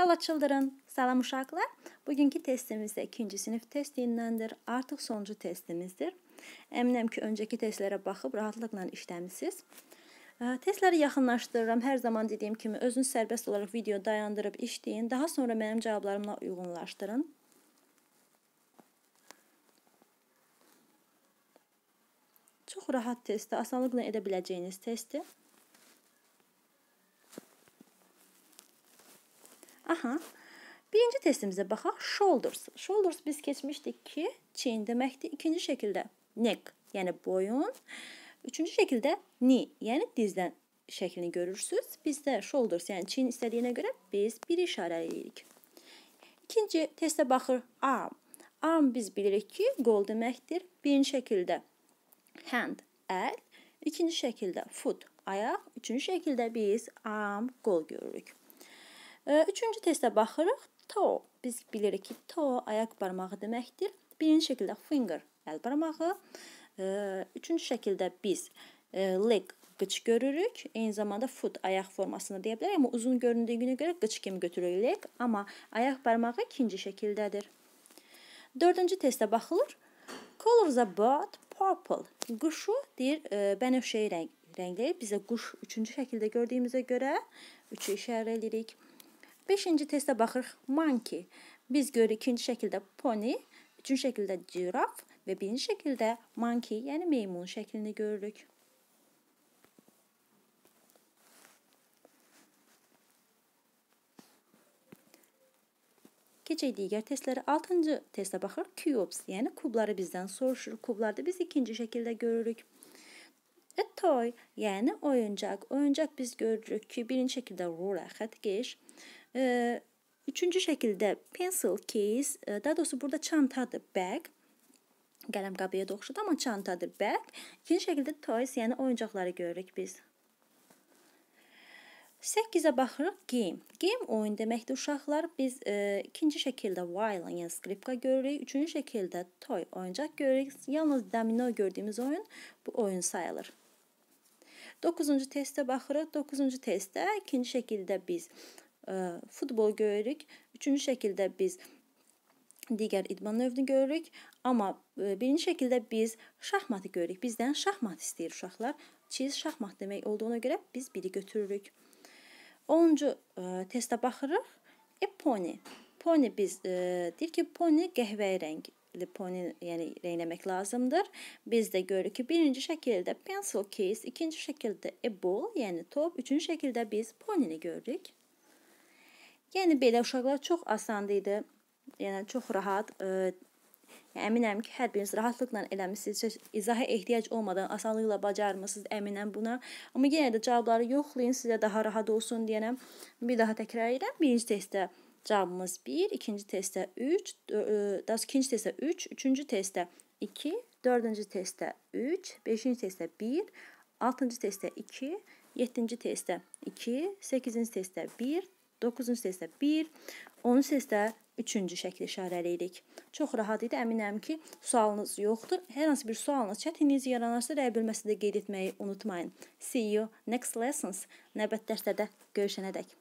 Hello children, salam uşaqlar. Bugünkü testimiz də 2-ci sinif testiyindəndir. Artıq sonuncu testimizdir. Əminəm ki, öncəki testlərə baxıb rahatlıqla işləmisiniz. Testləri yaxınlaşdırıram. Hər zaman dediyim kimi özünüz sərbəst olaraq video dayandırıb işləyin. Daha sonra mənim cavablarımla uyğunlaşdırın. Çox rahat testdir. Asanlıqla edə biləcəyiniz testdir. Aha. Birinci testimizə baxaq. Shoulders. Shoulders biz keçmişdik ki, çiyin deməkdir. İkinci şəkildə neck, yəni boyun. Üçüncü şəkildə knee, yəni dizdən şəklini görürsüz. Bizdə shoulders, yəni çiyin istədiyinə görə biz bir işarə eləyirik. İkinci testə baxır arm. Arm biz bilirik ki, qol deməkdir. Birinci şəkildə hand, əl. İkinci şəkildə foot, ayaq. Üçüncü şəkildə biz arm, qol görürük. Üçüncü testə baxırıq. Toe. Biz bilirik ki, toe ayaq barmağı deməkdir. Birinci şəkildə finger əl barmağı. Üçüncü şəkildə biz e, leg qıç görürük. Eyni zamanda foot ayaq formasını deyə bilərik, amma uzun göründüyünə görə qıç kimi götürürük leg, amma ayaq barmağı ikinci şəkildədir. Dördüncü testə baxılır. Colors about purple. Quşu deyir, e, bənövşəyi rəng rəngli. Bizə quş üçüncü şəkildə gördüyümüzə görə üçü işarə edirik. Beşinci testə baxırıq. Monkey. Biz görürük ikinci şəkildə pony, üçüncü şəkildə giraf və birinci şəkildə monkey, yəni meymun şəklini görürük. Keçək digər testlərə. 6-cı testə baxırıq. Cubes, yəni kubları bizdən soruşur. Kublarda biz ikinci şəkildə görürük. A toy, yəni oyuncaq. Oyuncaq biz görürük ki, birinci şəkildə ruler, xətkeş. Üçüncü şəkildə pencil case, daha doğrusu burada çantadır, bag. Qələm qabıya da oxşadı, amma çantadır, bag. İkinci şəkildə toys, yəni oyuncaqları görürük biz. 8-ə baxırıq game. Game oyun deməkdir uşaqlar. Biz e, ikinci şəkildə violin, yəni skripka görürük. Üçüncü şəkildə toy, oyuncaq görürük. Yalnız domino gördüyümüz oyun bu oyun sayılır. 9-cu testə baxırıq. 9-cu testdə ikinci şəkildə biz E, futbol görürük. Üçüncü şəkildə biz digər idman növünü görürük. Amma e, birinci şəkildə biz şahmatı görürük. Bizdən şahmat istəyir uşaqlar. Çiz şahmat demək olduğuna görə biz biri götürürük. 10-cu e, testə baxırıq. E poni. Poni biz e, deyir ki, poni qəhvəyi rəngli poni, yəni rəngləmək lazımdır. Biz də görürük ki, birinci şəkildə pencil case, ikinci şəkildə a ball, yəni top, üçüncü şəkildə biz ponini görürük. Yəni belə uşaqlar çox asandı idi. Yəni çox rahat. E, Ə, yəni Əminəm ki, hər biriniz rahatlıqla eləmisiniz. İzaha ehtiyac olmadan asanlıqla bacarmısınız, əminəm buna. Amma yenə də cavabları yoxlayın, sizə daha rahat olsun deyənəm. Bir daha təkrar edirəm. Birinci testdə cavabımız 1, ikinci testdə 3, e, daha ikinci testdə 3, üçüncü testdə 2, dördüncü testdə 3, beşinci testdə 1, altıncı testdə 2, yeddinci testdə 2, səkkizinci testdə 1, 9-cu testdə 1, 10-cu testdə 3-cü şəkli işarələyirik. Çox rahat idi. Əminəm ki, sualınız yoxdur. Hər hansı bir sualınız, çətinliyiniz yaranarsa, rəy bölməsində qeyd etməyi unutmayın. See you next lessons. Növbəti dərsdə də görüşənədək.